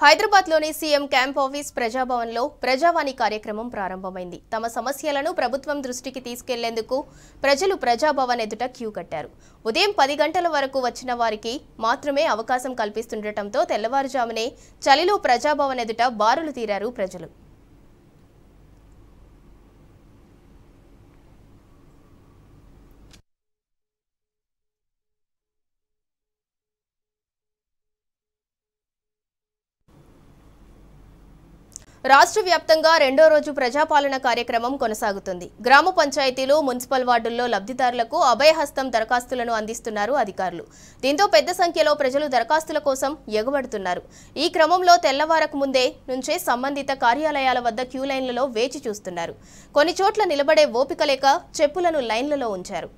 హైదరాబాద్లోని CM camp office ప్రజాభవన్లో ప్రజావాణి కార్యక్రమం ప్రారంభమైంది తమ సమస్యలను ప్రభుత్వం దృష్టికి తీసుకెళ్లేందుకు ప్రజలు ప్రజాభవన్ ఎదుట క్యూ కట్టారు ఉదయం పది గంటల వరకు వచ్చిన వారికి మాత్రమే అవకాశం కల్పిస్తుండటంతో తెల్లవారుజామునే చలిలో ప్రజాభవన్ ఎదుట బారులు తీరారు ప్రజలు రాష్ట్ర వ్యాప్తంగా రెండో రోజు ప్రజాపాలన కార్యక్రమం కొనసాగుతుంది గ్రామ పంచాయతీలు మున్సిపల్ వార్డుల్లో లబ్ధిదారులకు అభయహస్తం దరఖాస్తులను అందిస్తున్నారు అధికారులు దీంతో పెద్ద సంఖ్యలో ప్రజలు దరఖాస్తుల కోసం ఎగబడుతున్నారు ఈ క్రమంలో తెల్లవారకు ముందే నుంచే సంబంధిత కార్యాలయాల వద్ద క్యూ లైన్లలో వేచి చూస్తున్నారు కొన్ని చోట్ల నిలబడే ఓపిక లేక చెప్పులను లైన్లలో ఉంచారు